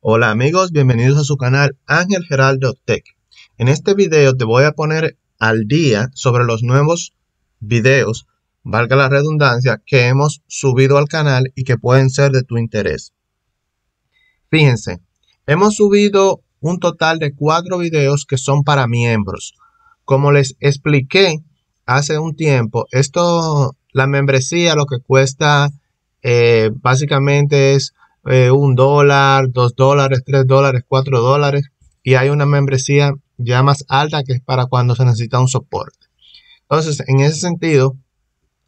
Hola amigos, bienvenidos a su canal Ángel Geraldo Tech. En este video te voy a poner al día sobre los nuevos videos, valga la redundancia, que hemos subido al canal y que pueden ser de tu interés. Fíjense, hemos subido un total de cuatro videos que son para miembros. Como les expliqué hace un tiempo, esto, la membresía lo que cuesta eh, básicamente es eh, un dólar, dos dólares, tres dólares, cuatro dólares. Y hay una membresía ya más alta que es para cuando se necesita un soporte. Entonces, en ese sentido,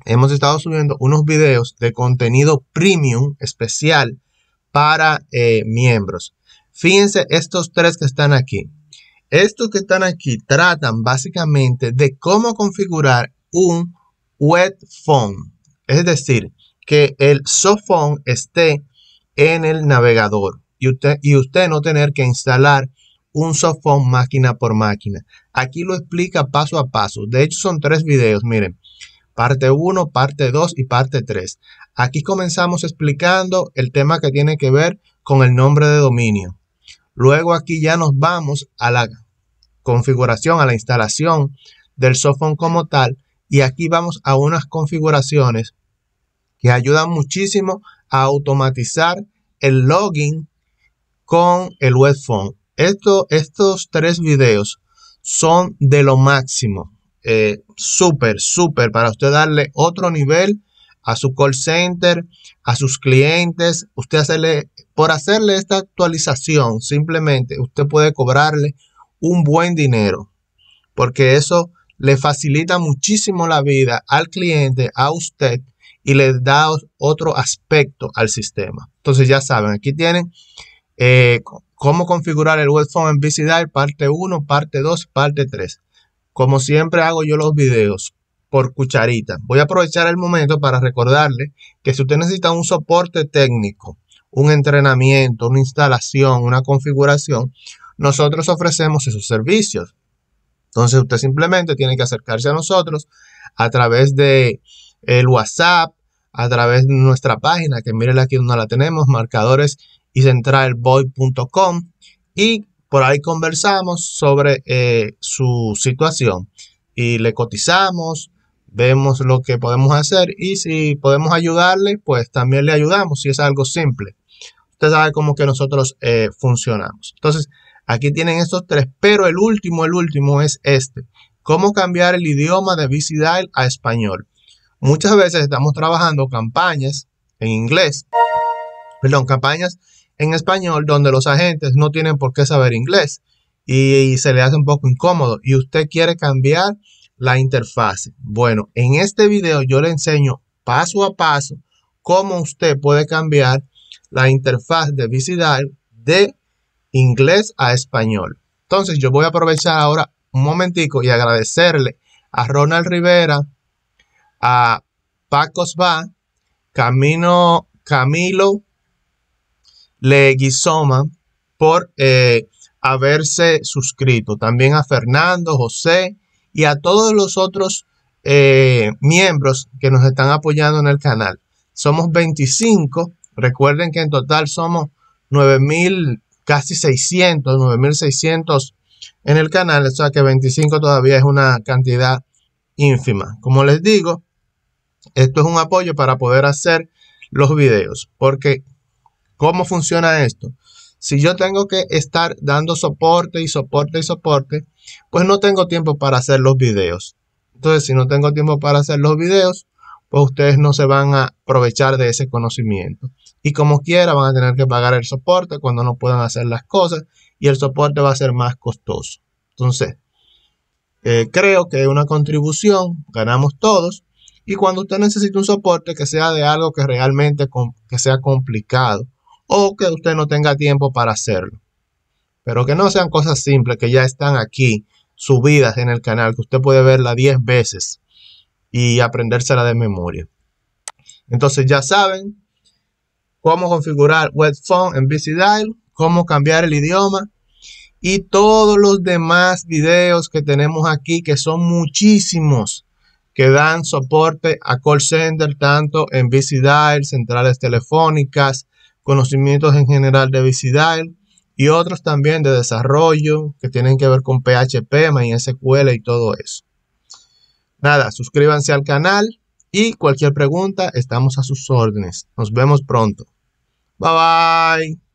hemos estado subiendo unos videos de contenido premium especial para eh, miembros. Fíjense estos tres que están aquí. Estos que están aquí tratan básicamente de cómo configurar un web phone. Es decir, que el softphone esté en el navegador y usted, y usted no tener que instalar un software máquina por máquina. Aquí lo explica paso a paso. De hecho, son tres videos, miren. Parte 1, parte 2 y parte 3. Aquí comenzamos explicando el tema que tiene que ver con el nombre de dominio. Luego aquí ya nos vamos a la configuración, a la instalación del software como tal. Y aquí vamos a unas configuraciones que ayudan muchísimo automatizar el login con el web phone. estos tres videos son de lo máximo. Eh, súper, súper para usted darle otro nivel a su call center, a sus clientes. Usted hacerle, por hacerle esta actualización, simplemente usted puede cobrarle un buen dinero, porque eso le facilita muchísimo la vida al cliente, a usted, y les da otro aspecto al sistema. Entonces ya saben, aquí tienen eh, cómo configurar el web phone en VCDI, parte 1, parte 2, parte 3. Como siempre hago yo los videos por cucharita. Voy a aprovechar el momento para recordarle que si usted necesita un soporte técnico, un entrenamiento, una instalación, una configuración, nosotros ofrecemos esos servicios. Entonces usted simplemente tiene que acercarse a nosotros a través de el WhatsApp, a través de nuestra página, que miren aquí donde la tenemos, marcadores y centralboy.com. Y por ahí conversamos sobre eh, su situación y le cotizamos, vemos lo que podemos hacer y si podemos ayudarle, pues también le ayudamos, si es algo simple. Usted sabe cómo que nosotros eh, funcionamos. Entonces, aquí tienen estos tres, pero el último, el último es este. ¿Cómo cambiar el idioma de Visidal a español? Muchas veces estamos trabajando campañas en inglés, perdón, campañas en español donde los agentes no tienen por qué saber inglés y, se le hace un poco incómodo y usted quiere cambiar la interfaz. Bueno, en este video yo le enseño paso a paso cómo usted puede cambiar la interfaz de Visidal de inglés a español. Entonces yo voy a aprovechar ahora un momentico y agradecerle a Ronald Rivera, a Pacos Va, Camino, Camilo Leguizoma por eh, haberse suscrito. También a Fernando, José y a todos los otros eh, miembros que nos están apoyando en el canal. Somos 25. Recuerden que en total somos 9.000, casi 600, 9.600 en el canal. O sea que 25 todavía es una cantidad ínfima. Como les digo, esto es un apoyo para poder hacer los videos. Porque, ¿cómo funciona esto? Si yo tengo que estar dando soporte y soporte y soporte, pues no tengo tiempo para hacer los videos. Entonces, si no tengo tiempo para hacer los videos, pues ustedes no se van a aprovechar de ese conocimiento. Y como quiera, van a tener que pagar el soporte cuando no puedan hacer las cosas y el soporte va a ser más costoso. Entonces, eh, creo que es una contribución ganamos todos y cuando usted necesite un soporte que sea de algo que realmente que sea complicado o que usted no tenga tiempo para hacerlo. Pero que no sean cosas simples que ya están aquí subidas en el canal, que usted puede verla 10 veces y aprendérsela de memoria. Entonces ya saben cómo configurar phone en BC Dial, cómo cambiar el idioma y todos los demás videos que tenemos aquí, que son muchísimos que dan soporte a call center tanto en Dial, centrales telefónicas, conocimientos en general de Dial, y otros también de desarrollo que tienen que ver con PHP, MySQL y todo eso. Nada, suscríbanse al canal y cualquier pregunta estamos a sus órdenes. Nos vemos pronto. Bye bye.